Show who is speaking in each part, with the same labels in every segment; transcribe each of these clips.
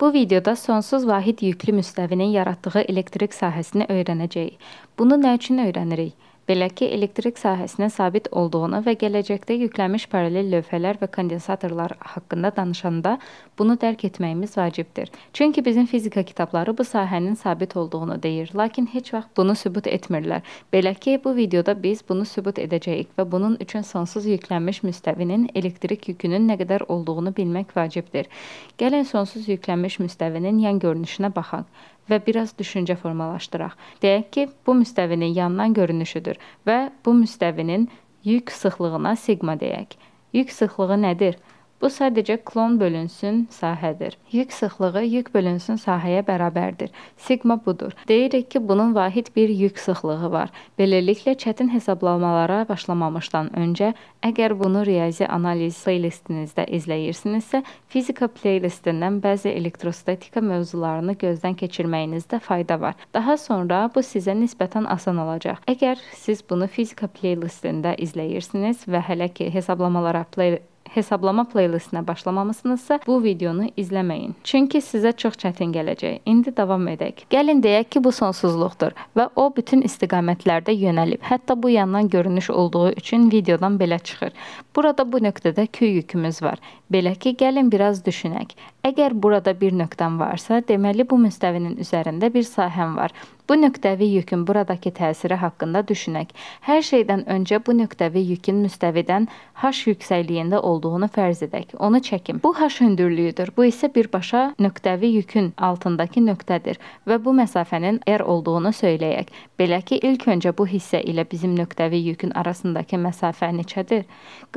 Speaker 1: Bu videoda sonsuz vahid yüklü müstəvinin yaratdığı elektrik sahəsini öyrənəcəyik. Bunu nə üçün öyrənirik? Belə ki, elektrik sahəsinə sabit olduğunu və gələcəkdə yüklənmiş paralel lövhələr və kondensatorlar haqqında danışanda bunu dərk etməyimiz vacibdir. Çünki bizim fizika kitabları bu sahənin sabit olduğunu deyir, lakin heç vaxt bunu sübut etmirlər. Belə ki, bu videoda biz bunu sübut edəcəyik və bunun üçün sonsuz yüklənmiş müstəvinin elektrik yükünün nə qədər olduğunu bilmək vacibdir. Gəlin sonsuz yüklənmiş müstəvinin yan görünüşünə baxaq və biraz düşüncə formalaşdıraq. Deyək ki, bu müstəvinin yandan görünüşüdür və bu müstəvinin yük sıxlığına siqma deyək. Yük sıxlığı nədir? Bu sadəcə klon bölünsün sahədir. Yük sıxlığı yük bölünsün sahəyə bərabərdir. Sigma budur. Deyirik ki, bunun vahid bir yük sıxlığı var. Beləliklə çətin hesablamalara başlamamışdan öncə əgər bunu riyazi analiz playlistinizdə izləyirsinizsə, fizika playlistindən bəzi elektrostatika mövzularını gözdən keçirməyinizdə fayda var. Daha sonra bu sizə nisbətən asan olacaq. Əgər siz bunu fizika playlistində izləyirsiniz və hələ ki hesablamalara play hesablama playlistinə başlamamısınızsa, bu videonu izləməyin. Çünki sizə çox çətin gələcək. İndi davam edək. Gəlin deyək ki, bu sonsuzluqdur və o bütün istiqamətlərdə yönəlib. Hətta bu yandan görünüş olduğu üçün videodan belə çıxır. Burada bu nöqtədə Q yükümüz var. Belə ki, gəlin biraz düşünək. Əgər burada bir nöqtəm varsa, deməli bu müstəvinin üzərində bir sahəm var Bu nöqtəvi yükün buradakı təsiri haqqında düşünək. Hər şeydən öncə bu nöqtəvi yükün müstəvidən h yüksəkliyində olduğunu fərz edək. Onu çəkim. Bu h hündürlüyüdür. Bu isə birbaşa nöqtəvi yükün altındakı nöqtədir və bu məsafənin r olduğunu söyləyək. Belə ki, ilk öncə bu hissə ilə bizim nöqtəvi yükün arasındakı məsafə neçədir?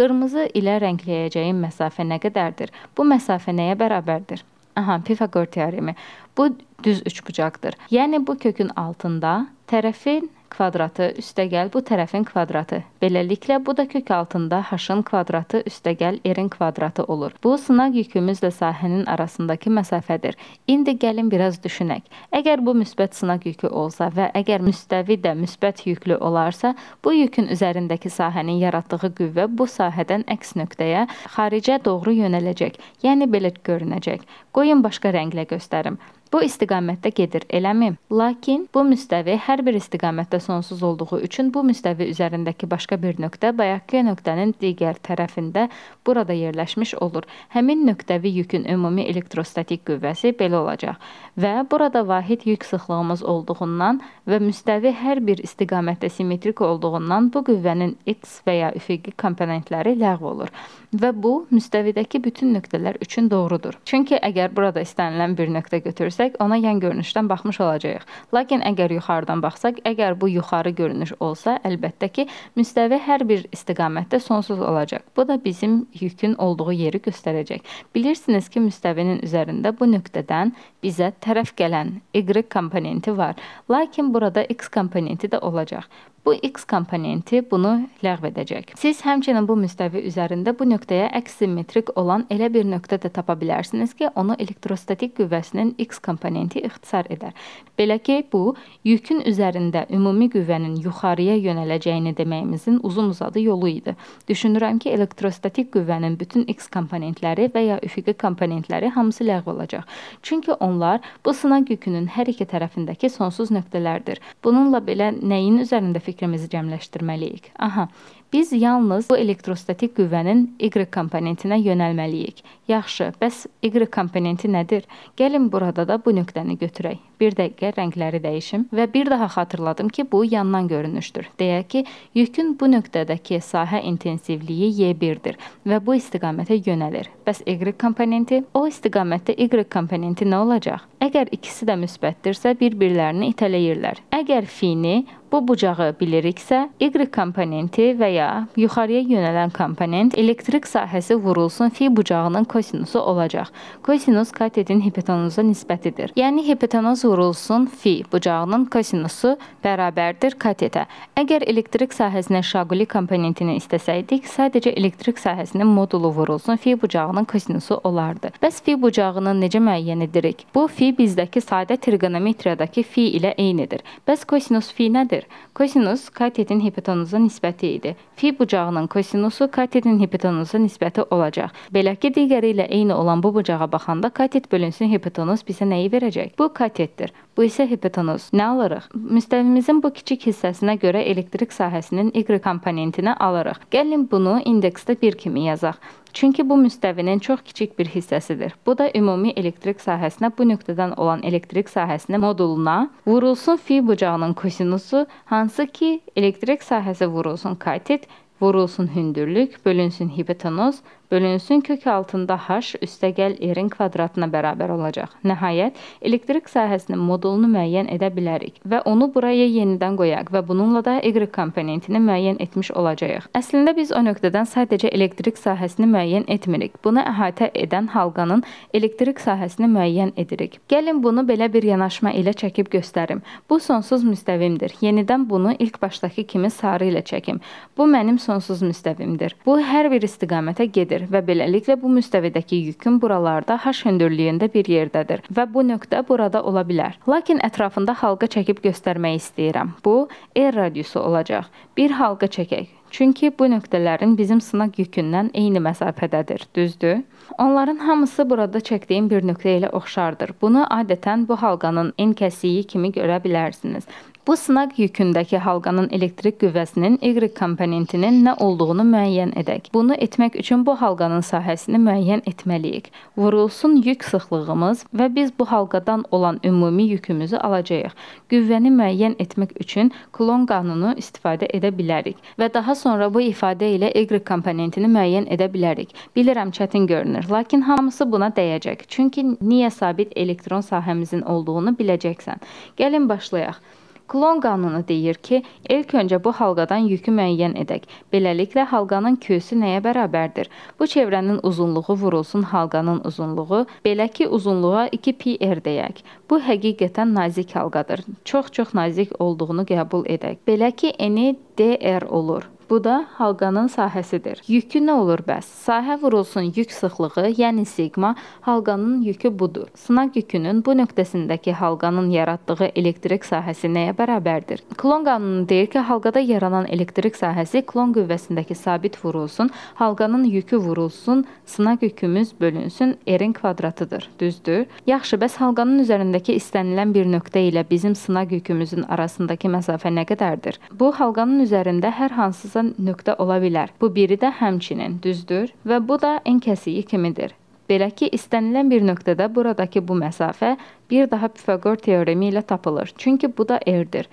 Speaker 1: Qırmızı ilə rəngləyəcəyim məsafə nə qədərdir? Bu məsafə nəyə bərabərdir? Aha, Pifaqor teoremi. Bu düz üçbucaqdır. Yəni bu kökün altında tərəfin kvadratı üstəgəl bu tərəfin kvadratı. Beləliklə bu da kök altında h-ın kvadratı üstəgəl r-in kvadratı olur. Bu sınaq yükümüzlə sahənin arasındakı məsafədir. İndi gəlin biraz düşünək. Əgər bu müsbət sınaq yükü olsa və əgər müstəvi də müsbət yüklü olarsa, bu yükün üzərindəki sahənin yaratdığı qüvvə bu sahədən əks nöqtəyə xaricə doğru yönələcək. Yəni belə görünəcək. Qoyun başqa rənglə göstərim bu istiqamətdə gedir, eləmi? Lakin bu müstəvi hər bir istiqamətdə sonsuz olduğu üçün bu müstəvi üzərindəki başqa bir nöqtə bayaqki nöqtənin digər tərəfində burada yerləşmiş olur. Həmin nöqtəvi yükün ümumi elektrostatik qüvvəsi belə olacaq və burada vahid yük sıxlığımız olduğundan və müstəvi hər bir istiqamətdə simmetrik olduğundan bu qüvvənin x və ya üfüqi komponentləri ləğv olur və bu müstəvidəki bütün nöqtələr üçün doğrudur. Çünki əgər burada istənilən bir nöqtə götürürsək görsək, ona yan görünüşdən baxmış olacağıq. Lakin əgər yuxarıdan baxsaq, əgər bu yuxarı görünüş olsa, əlbəttə ki, müstəvi hər bir istiqamətdə sonsuz olacaq. Bu da bizim yükün olduğu yeri göstərəcək. Bilirsiniz ki, müstəvinin üzərində bu nöqtədən bizə tərəf gələn y komponenti var. Lakin burada x komponenti də olacaq. Bu x komponenti bunu ləğv edəcək. Siz həmçinin bu müstəvi üzərində bu nöqtəyə əksimetrik olan elə bir nöqtə də tapa bilərsiniz ki, onu elektrostatik qüvvəsinin x komponenti ixtisar edər. Belə ki, bu yükün üzərində ümumi qüvvənin yuxarıya yönələcəyini deməyimizin uzun-uzadı yolu idi. Düşünürəm ki, elektrostatik qüvvənin bütün x komponentləri və ya üfüqi komponentləri hamısı ləğv olacaq. Çünki onlar bu sınaq yükünün hər iki tərəfindəki sonsuz nöqtələrdir. Bununla belə nəyin üzərində fikir fikrimizi cəmləşdirməliyik. Aha, Biz yalnız bu elektrostatik qüvvənin Y komponentinə yönəlməliyik. Yaxşı, bəs Y komponenti nədir? Gəlin burada da bu nöqtəni götürək. Bir dəqiqə rəngləri dəyişim və bir daha xatırladım ki, bu yandan görünüşdür. Deyək ki, yükün bu nöqtədəki sahə intensivliyi Y1-dir və bu istiqamətə yönəlir. Bəs Y komponenti? O istiqamətdə Y komponenti nə olacaq? Əgər ikisi də müsbətdirsə, bir-birlərini itələyirlər. Əgər fini bu bucağı biliriksə, Y komponenti və ya aşağıya, yuxarıya yönələn komponent elektrik sahəsi vurulsun fi bucağının kosinusu olacaq. Kosinus katetin hipotenuza nisbətidir. Yəni hipotenuz vurulsun fi bucağının kosinusu bərabərdir katetə. Əgər elektrik sahəsinə şaquli komponentini istəsəydik, sadəcə elektrik sahəsinin modulu vurulsun fi bucağının kosinusu olardı. Bəs fi bucağını necə müəyyən edirik? Bu fi bizdəki sadə trigonometriyadakı fi ilə eynidir. Bəs kosinus fi nədir? Kosinus katetin hipotenuza nisbəti idi. Fi bucağının kosinusu katetin hipotenusa nisbəti olacaq. Belə ki, digəri ilə eyni olan bu bucağa baxanda katet bölünsün hipotenus bizə nəyi verəcək? Bu katetdir. Bu isə hipotenuz. Nə alırıq? Müstəvimizin bu kiçik hissəsinə görə elektrik sahəsinin y komponentinə alırıq. Gəlin bunu indeksdə 1 kimi yazaq. Çünki bu müstəvinin çox kiçik bir hissəsidir. Bu da ümumi elektrik sahəsinə bu nöqtədən olan elektrik sahəsinin moduluna vurulsun fi bucağının kosinusu, hansı ki, elektrik sahəsi vurulsun katet vurulsun hündürlük, bölünsün hipotenuz, bölünsün kök altında h üstəgəl r-in kvadratına bərabər olacaq. Nəhayət, elektrik sahəsinin modulunu müəyyən edə bilərik və onu buraya yenidən qoyaq və bununla da y komponentini müəyyən etmiş olacağıq. Əslində biz o nöqtədən sadəcə elektrik sahəsini müəyyən etmirik. Bunu əhatə edən halqanın elektrik sahəsini müəyyən edirik. Gəlin bunu belə bir yanaşma ilə çəkib göstərim. Bu sonsuz müstəvimdir. Yenidən bunu ilk başdakı kimi sarı ilə çəkim. Bu mənim sonsuz müstəvimdir. Bu hər bir istiqamətə gedir və beləliklə bu müstəvidəki yükün buralarda h hündürlüyündə bir yerdədir və bu nöqtə burada ola bilər. Lakin ətrafında halqa çəkib göstərmək istəyirəm. Bu R radiusu olacaq. Bir halqa çəkək. Çünki bu nöqtələrin bizim sınaq yükündən eyni məsafədədir, düzdür? Onların hamısı burada çəkdiyim bir nöqtə ilə oxşardır. Bunu adətən bu halqanın en kəsiyi kimi görə bilərsiniz. Bu sınaq yükündəki halqanın elektrik qüvvəsinin Y komponentinin nə olduğunu müəyyən edək. Bunu etmək üçün bu halqanın sahəsini müəyyən etməliyik. Vurulsun yük sıxlığımız və biz bu halqadan olan ümumi yükümüzü alacağıq. Qüvvəni müəyyən etmək üçün klon qanunu istifadə edə bilərik və daha sonra bu ifadə ilə Y komponentini müəyyən edə bilərik. Bilirəm çətin görünür, lakin hamısı buna dəyəcək. Çünki niyə sabit elektron sahəmizin olduğunu biləcəksən. Gəlin başlayaq. Klon qanunu deyir ki, ilk öncə bu halqadan yükü müəyyən edək. Beləliklə halqanın kösü nəyə bərabərdir? Bu çevrənin uzunluğu vurulsun halqanın uzunluğu, belə ki uzunluğa 2 πr deyək. Bu həqiqətən nazik halqadır. Çox-çox nazik olduğunu qəbul edək. Belə ki eni dr olur. Bu da halqanın sahəsidir. Yükü nə olur bəs? Sahə vurulsun yük sıxlığı, yəni siqma halqanın yükü budur. Sınaq yükünün bu nöqtəsindəki halqanın yaratdığı elektrik sahəsi nəyə bərabərdir? Klon qanunu deyir ki, halqada yaranan elektrik sahəsi klon qüvvəsindəki sabit vurulsun, halqanın yükü vurulsun, sınaq yükümüz bölünsün, R-in kvadratıdır. Düzdür? Yaxşı, bəs halqanın üzərindəki istənilən bir nöqtə ilə bizim sınaq yükümüzün arasındakı məsafə nə qədərdir? Bu halqanın üzərində hər hansısa hansısa nöqtə ola bilər. Bu biri də həmçinin, düzdür? Və bu da ən kəsiyi kimidir. Belə ki, istənilən bir nöqtədə buradakı bu məsafə bir daha Pifaqor teoremi ilə tapılır. Çünki bu da R-dir.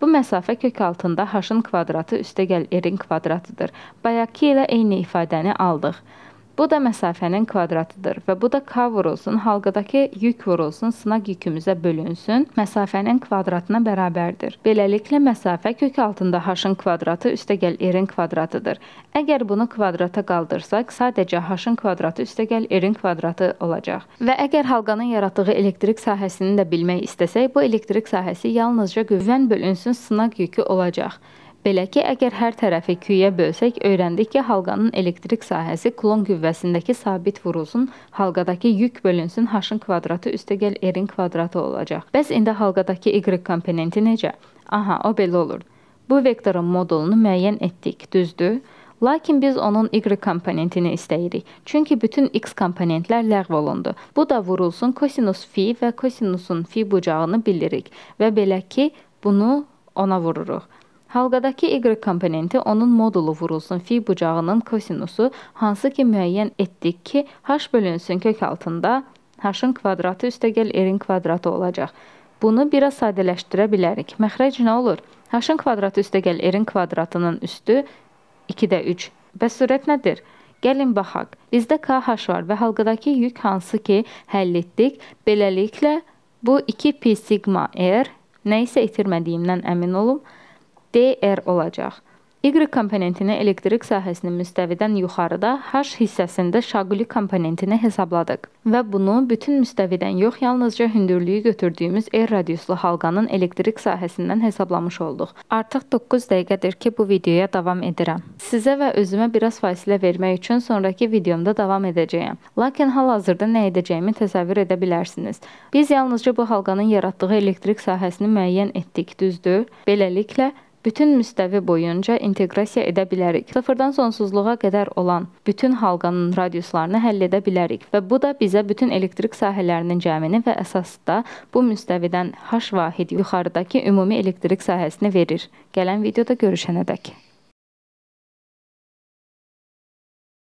Speaker 1: Bu məsafə kök altında h-ın kvadratı üstəgəl r-in kvadratıdır. Bayaqki ilə eyni ifadəni aldıq. Bu da məsafənin kvadratıdır və bu da k vurulsun, halqadakı yük vurulsun, sınaq yükümüzə bölünsün, məsafənin kvadratına bərabərdir. Beləliklə məsafə kök altında h-ın kvadratı üstəgəl r-in kvadratıdır. Əgər bunu kvadrata qaldırsaq, sadəcə h-ın kvadratı üstəgəl r-in kvadratı olacaq. Və əgər halqanın yaratdığı elektrik sahəsini də bilmək istəsək, bu elektrik sahəsi yalnızca qüvvən bölünsün sınaq yükü olacaq. Belə ki, əgər hər tərəfi küyə bölsək, öyrəndik ki, halqanın elektrik sahəsi klon qüvvəsindəki sabit vurulsun, halqadakı yük bölünsün, h-ın kvadratı üstəgəl r-in kvadratı olacaq. Bəs indi halqadakı y komponenti necə? Aha, o belə olur. Bu vektorun modulunu müəyyən etdik, düzdür? Lakin biz onun y komponentini istəyirik. Çünki bütün x komponentlər ləğv olundu. Bu da vurulsun kosinus fi və kosinusun fi bucağını bilirik və belə ki, bunu ona vururuq. Halqadakı y komponenti onun modulu vurulsun fi bucağının kosinusu, hansı ki müəyyən etdik ki, h bölünsün kök altında h-ın kvadratı üstəgəl r-in kvadratı olacaq. Bunu biraz sadələşdirə bilərik. Məxrəc nə olur? h-ın kvadratı üstəgəl r-in kvadratının üstü 2-də 3. Bəs sürət nədir? Gəlin baxaq. Bizdə KH var və halqadakı yük hansı ki həll etdik. Beləliklə bu 2 pi sigma r nə isə itirmədiyimdən əmin olum. DR olacaq. Y komponentini elektrik sahəsinin müstəvidən yuxarıda H hissəsində şaquli komponentini hesabladıq və bunu bütün müstəvidən yox, yalnızca hündürlüyü götürdüyümüz R e radiuslu halqanın elektrik sahəsindən hesablamış olduq. Artıq 9 dəqiqədir ki, bu videoya davam edirəm. Sizə və özümə biraz fasilə vermək üçün sonrakı videomda davam edəcəyəm. Lakin hal-hazırda nə edəcəyimi təsəvvür edə bilərsiniz. Biz yalnızca bu halqanın yaratdığı elektrik sahəsini müəyyən etdik, düzdür? Beləliklə, bütün müstəvi boyunca inteqrasiya edə bilərik. Sıfırdan sonsuzluğa qədər olan bütün halqanın radiuslarını həll edə bilərik və bu da bizə bütün elektrik sahələrinin cəmini və əsasda bu müstəvidən h vahid yuxarıdakı ümumi elektrik sahəsini verir. Gələn videoda görüşənədək.